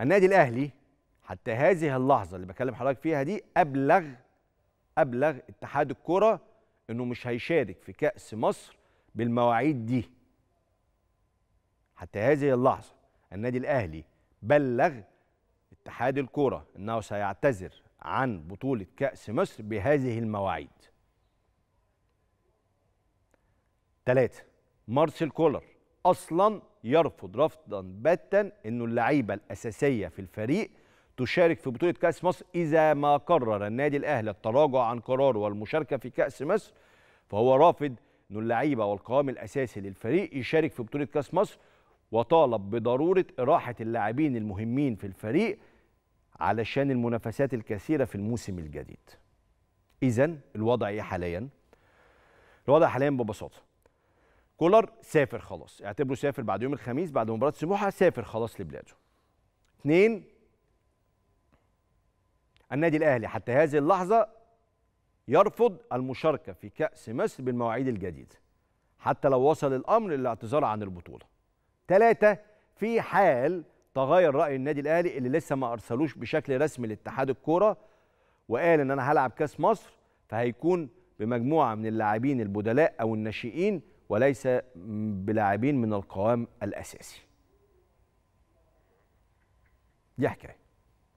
النادي الاهلي حتى هذه اللحظه اللي بكلم حضرتك فيها دي ابلغ ابلغ اتحاد الكره انه مش هيشارك في كاس مصر بالمواعيد دي حتى هذه اللحظه النادي الاهلي بلغ اتحاد الكره انه سيعتذر عن بطوله كاس مصر بهذه المواعيد ثلاثة مارسيل كولر اصلا يرفض رفضا باتا انه اللعيبه الاساسيه في الفريق تشارك في بطوله كاس مصر اذا ما قرر النادي الاهلي التراجع عن قراره والمشاركه في كاس مصر فهو رافض انه اللعيبه والقوام الاساسي للفريق يشارك في بطوله كاس مصر وطالب بضروره اراحه اللاعبين المهمين في الفريق علشان المنافسات الكثيره في الموسم الجديد. اذا الوضع ايه حاليا؟ الوضع حاليا ببساطه كولر سافر خلاص اعتبره سافر بعد يوم الخميس بعد مباراه سموحه سافر خلاص لبلاده. اثنين النادي الاهلي حتى هذه اللحظه يرفض المشاركه في كاس مصر بالمواعيد الجديده حتى لو وصل الامر للاعتذار عن البطوله. ثلاثه في حال تغير راي النادي الاهلي اللي لسه ما ارسلوش بشكل رسمي لاتحاد الكوره وقال ان انا هلعب كاس مصر فهيكون بمجموعه من اللاعبين البدلاء او الناشئين وليس بلاعبين من القوام الاساسي دي حكايه